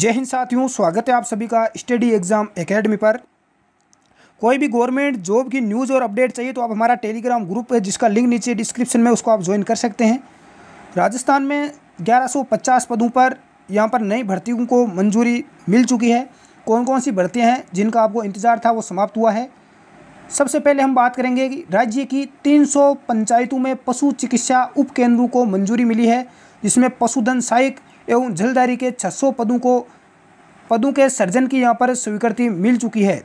जय हिंद साथियों स्वागत है आप सभी का स्टडी एग्ज़ाम एकेडमी पर कोई भी गवर्नमेंट जॉब की न्यूज़ और अपडेट चाहिए तो आप हमारा टेलीग्राम ग्रुप है जिसका लिंक नीचे डिस्क्रिप्शन में उसको आप ज्वाइन कर सकते हैं राजस्थान में 1150 पदों पर यहाँ पर नई भर्तियों को मंजूरी मिल चुकी है कौन कौन सी भर्तियाँ हैं जिनका आपको इंतज़ार था वो समाप्त हुआ है सबसे पहले हम बात करेंगे कि राज्य की तीन पंचायतों में पशु चिकित्सा उप केंद्रों को मंजूरी मिली है जिसमें पशुधन सहायक एवं जलदारी के 600 पदों को पदों के सर्जन की यहाँ पर स्वीकृति मिल चुकी है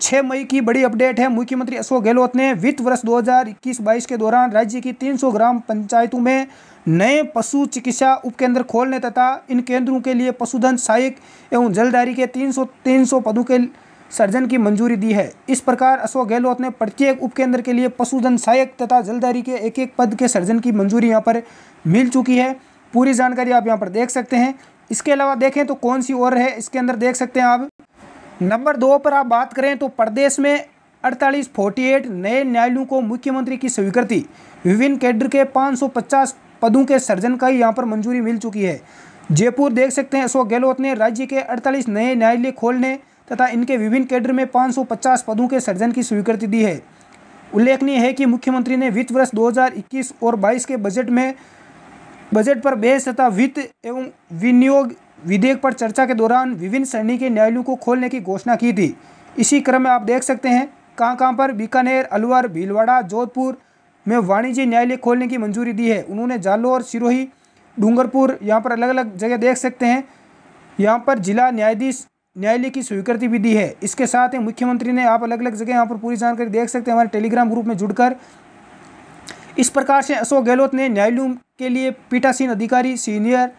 छः मई की बड़ी अपडेट है मुख्यमंत्री अशोक गहलोत ने वित्त वर्ष 2021-22 के दौरान राज्य की 300 ग्राम पंचायतों में नए पशु चिकित्सा उपकेंद्र खोलने तथा इन केंद्रों के लिए पशुधन सहायक एवं जलदारी के तीन सौ पदों के सर्जन की मंजूरी दी है इस प्रकार अशोक गहलोत ने प्रत्येक उपकेंद्र के लिए पशुधन सहायक तथा जलदारी के एक एक पद के सर्जन की मंजूरी यहाँ पर मिल चुकी है पूरी जानकारी आप यहाँ पर देख सकते हैं इसके अलावा देखें तो कौन सी और है इसके अंदर देख सकते हैं आप नंबर दो पर आप बात करें तो प्रदेश में अड़तालीस फोर्टी एट नए न्यायालयों को मुख्यमंत्री की स्वीकृति विभिन्न कैडर के 550 पदों के सर्जन का ही यहाँ पर मंजूरी मिल चुकी है जयपुर देख सकते हैं अशोक गहलोत ने राज्य के 48 नए न्यायालय खोलने तथा इनके विभिन्न कैडर में 550 पदों के सर्जन की स्वीकृति दी है उल्लेखनीय है कि मुख्यमंत्री ने वित्त वर्ष इक्कीस और बाईस के बजट में बजट पर बहस तथा वित्त एवं विनियोग विधेयक पर चर्चा के दौरान विभिन्न श्रेणी के न्यायालयों को खोलने की घोषणा की थी इसी क्रम में आप देख सकते हैं कहाँ कहाँ पर बीकानेर अलवर भीलवाड़ा जोधपुर में वाणिज्य न्यायालय खोलने की मंजूरी दी है उन्होंने जालोर सिरोही डूंगरपुर यहाँ पर अलग अलग जगह देख सकते हैं यहाँ पर जिला न्यायाधीश न्यायालय की स्वीकृति भी दी है इसके साथ ही मुख्यमंत्री ने आप अलग अलग जगह यहाँ पर पूरी जानकारी देख सकते हैं हमारे टेलीग्राम ग्रुप में जुड़कर इस प्रकार से अशोक गहलोत ने न्यायालयों के लिए पीठासीन अधिकारी सीनियर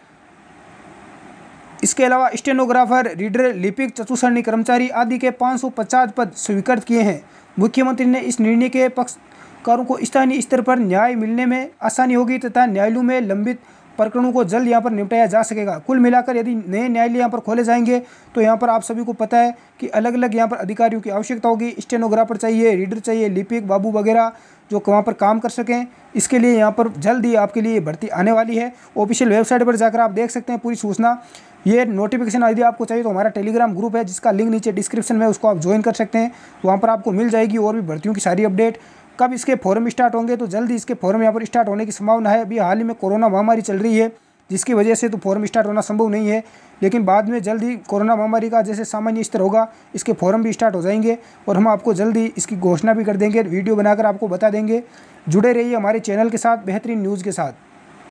इसके अलावा स्टेनोग्राफर रीडर लिपिक चतुसरणी कर्मचारी आदि के 550 पद स्वीकृत किए हैं मुख्यमंत्री ने इस निर्णय के पक्षकारों को स्थानीय स्तर पर न्याय मिलने में आसानी होगी तथा न्यायालयों में लंबित प्रकरणों को जल्द यहाँ पर निपटाया जा सकेगा कुल मिलाकर यदि नए न्यायालय यहाँ पर खोले जाएंगे तो यहाँ पर आप सभी को पता है कि अलग अलग यहाँ पर अधिकारियों की आवश्यकता होगी स्टेनोग्राफर चाहिए रीडर चाहिए लिपिक बाबू वगैरह जो वहाँ पर काम कर सकें इसके लिए यहाँ पर जल्द ही आपके लिए भर्ती आने वाली है ऑफिशियल वेबसाइट पर जाकर आप देख सकते हैं पूरी सूचना ये नोटिफिकेशन यदि आपको चाहिए तो हमारा टेलीग्राम ग्रुप है जिसका लिंक नीचे डिस्क्रिप्शन में उसको आप ज्वाइन कर सकते हैं वहाँ पर आपको मिल जाएगी और भी भर्तियों की सारी अपडेट कब इसके फॉर्म स्टार्ट होंगे तो जल्द इसके फॉर्म यहाँ पर स्टार्ट होने की संभावना है अभी हाल ही में कोरोना महामारी चल रही है जिसकी वजह से तो फॉर्म स्टार्ट होना संभव नहीं है लेकिन बाद में जल्द ही कोरोना महामारी का जैसे सामान्य स्तर होगा इसके फॉर्म भी स्टार्ट हो जाएंगे और हम आपको जल्द ही इसकी घोषणा भी कर देंगे वीडियो बनाकर आपको बता देंगे जुड़े रहिए हमारे चैनल के साथ बेहतरीन न्यूज़ के साथ